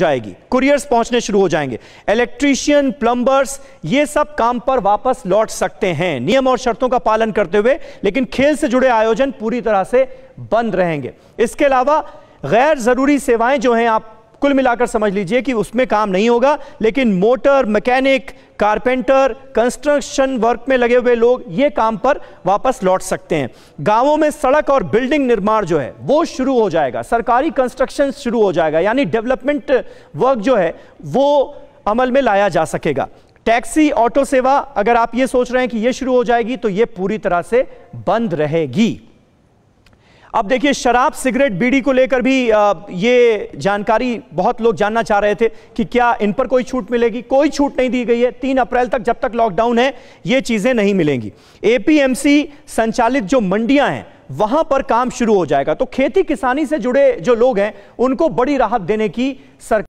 जाएगी कुरियर्स पहुंचने शुरू हो जाएंगे इलेक्ट्रीशियन प्लंबर्स ये सब काम पर वापस लौट सकते हैं नियम और शर्तों का पालन करते हुए लेकिन खेल से जुड़े आयोजन पूरी तरह से बंद रहेंगे इसके अलावा गैर जरूरी सेवाएं जो हैं आप कुल मिलाकर समझ लीजिए कि उसमें काम नहीं होगा लेकिन motor mechanic carpenter construction work में लगे हुए लोग ये काम पर वापस लौट सकते हैं गांवों में सड़क और बिल्डिंग निर्माण जो है वो शुरू हो जाएगा सरकारी कंस्ट्रक्शन शुरू हो जाएगा यानी डेवलपमेंट वर्क जो है वो अमल में लाया जा सकेगा टैक्सी ऑटो सेवा अगर आप ये सोच रहे हैं कि ये शुरू हो जाएगी तो ये पूरी तरह से बंद रहेगी अब देखिए शराब सिगरेट बीड़ी को लेकर भी ये जानकारी बहुत लोग जानना चाह रहे थे कि क्या इन पर कोई छूट मिलेगी कोई छूट नहीं दी गई है तीन अप्रैल तक जब तक लॉकडाउन है ये चीज़ें नहीं मिलेंगी एपीएमसी संचालित जो मंडियां हैं वहां पर काम शुरू हो जाएगा तो खेती किसानी से जुड़े जो लोग हैं उनको बड़ी राहत देने की सरकार